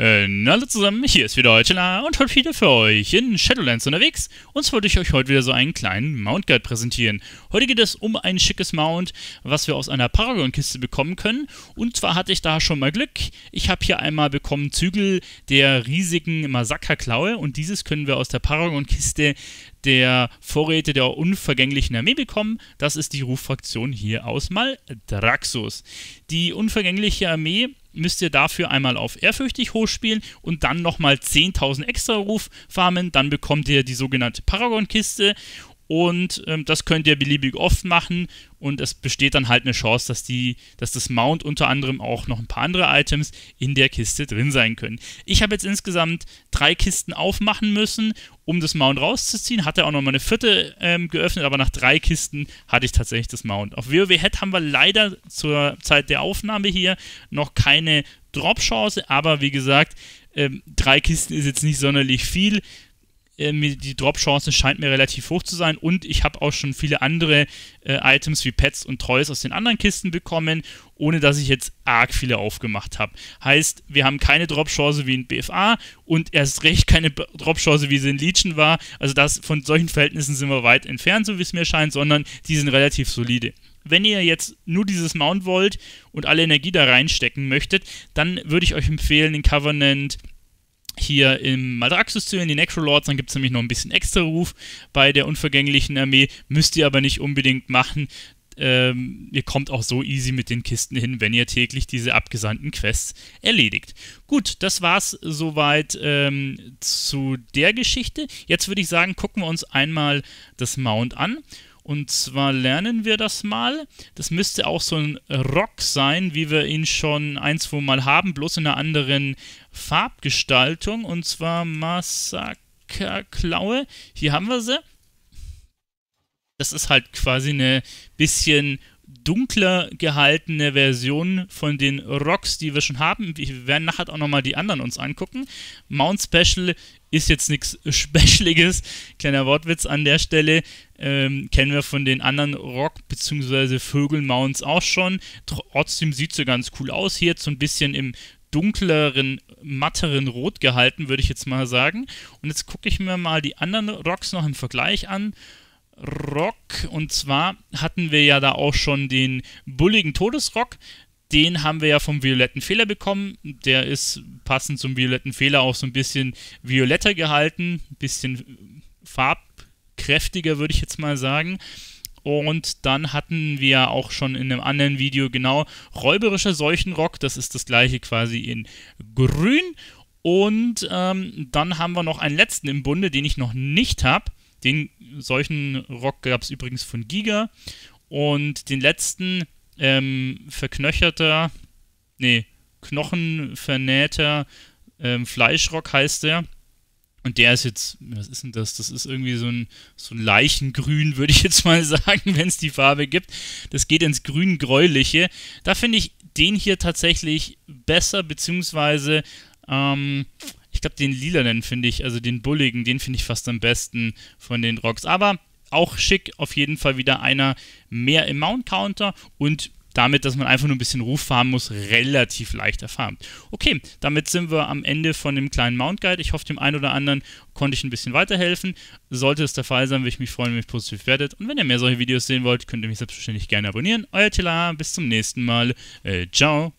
hallo äh, zusammen, hier ist wieder Heutela und heute wieder für euch in Shadowlands unterwegs. Und zwar wollte ich euch heute wieder so einen kleinen Mount Guide präsentieren. Heute geht es um ein schickes Mount, was wir aus einer Paragon-Kiste bekommen können. Und zwar hatte ich da schon mal Glück. Ich habe hier einmal bekommen Zügel der riesigen Massakerklaue und dieses können wir aus der Paragon-Kiste der Vorräte der unvergänglichen Armee bekommen. Das ist die Ruffraktion hier aus Maldraxus. Die unvergängliche Armee müsst ihr dafür einmal auf ehrfürchtig hochspielen und dann nochmal 10.000 extra Ruf farmen. Dann bekommt ihr die sogenannte Paragon-Kiste und ähm, das könnt ihr beliebig oft machen und es besteht dann halt eine Chance, dass, die, dass das Mount unter anderem auch noch ein paar andere Items in der Kiste drin sein können. Ich habe jetzt insgesamt drei Kisten aufmachen müssen, um das Mount rauszuziehen. Hatte auch noch mal eine vierte ähm, geöffnet, aber nach drei Kisten hatte ich tatsächlich das Mount. Auf WoW Head haben wir leider zur Zeit der Aufnahme hier noch keine Drop-Chance, aber wie gesagt, ähm, drei Kisten ist jetzt nicht sonderlich viel. Äh, die Drop-Chance scheint mir relativ hoch zu sein und ich habe auch schon viele andere äh, Items wie Pets und Toys aus den anderen Kisten bekommen, ohne dass ich jetzt arg viele aufgemacht habe. Heißt, wir haben keine Drop-Chance wie in BFA und erst recht keine Drop-Chance wie sie in Legion war. Also das, von solchen Verhältnissen sind wir weit entfernt, so wie es mir scheint, sondern die sind relativ solide. Wenn ihr jetzt nur dieses Mount wollt und alle Energie da reinstecken möchtet, dann würde ich euch empfehlen, den Covenant hier im Maldraxxus zu in die Necrolords, dann gibt es nämlich noch ein bisschen extra Ruf bei der unvergänglichen Armee, müsst ihr aber nicht unbedingt machen. Ähm, ihr kommt auch so easy mit den Kisten hin, wenn ihr täglich diese abgesandten Quests erledigt. Gut, das war's soweit ähm, zu der Geschichte. Jetzt würde ich sagen, gucken wir uns einmal das Mount an. Und zwar lernen wir das mal. Das müsste auch so ein Rock sein, wie wir ihn schon ein, zwei Mal haben, bloß in einer anderen Farbgestaltung. Und zwar Massakerklaue. Hier haben wir sie. Das ist halt quasi eine bisschen dunkler gehaltene Version von den Rocks, die wir schon haben. Wir werden nachher auch nochmal die anderen uns angucken. Mount Special ist jetzt nichts Specialiges, kleiner Wortwitz an der Stelle. Ähm, kennen wir von den anderen Rock- bzw. Vögel-Mounts auch schon. Trotzdem sieht sie ganz cool aus. Hier jetzt so ein bisschen im dunkleren, matteren Rot gehalten, würde ich jetzt mal sagen. Und jetzt gucke ich mir mal die anderen Rocks noch im Vergleich an. Rock. Und zwar hatten wir ja da auch schon den bulligen Todesrock. Den haben wir ja vom violetten Fehler bekommen. Der ist passend zum violetten Fehler auch so ein bisschen violetter gehalten, ein bisschen farbkräftiger, würde ich jetzt mal sagen. Und dann hatten wir auch schon in einem anderen Video genau räuberischer Seuchenrock. Das ist das gleiche quasi in grün. Und ähm, dann haben wir noch einen letzten im Bunde, den ich noch nicht habe. Den solchen Rock gab es übrigens von Giga. Und den letzten ähm, verknöcherter, nee, knochenvernähter ähm, Fleischrock heißt der. Und der ist jetzt, was ist denn das? Das ist irgendwie so ein, so ein Leichengrün, würde ich jetzt mal sagen, wenn es die Farbe gibt. Das geht ins Grün-Gräuliche. Da finde ich den hier tatsächlich besser, beziehungsweise ähm, ich glaube, den lilanen finde ich, also den bulligen, den finde ich fast am besten von den Rocks. Aber auch schick, auf jeden Fall wieder einer mehr im Mount Counter und damit, dass man einfach nur ein bisschen Ruf fahren muss, relativ leicht erfahren. Okay, damit sind wir am Ende von dem kleinen Mount Guide. Ich hoffe, dem einen oder anderen konnte ich ein bisschen weiterhelfen. Sollte es der Fall sein, würde ich mich freuen, wenn ihr mich positiv werdet. Und wenn ihr mehr solche Videos sehen wollt, könnt ihr mich selbstverständlich gerne abonnieren. Euer Tila, bis zum nächsten Mal. Äh, ciao.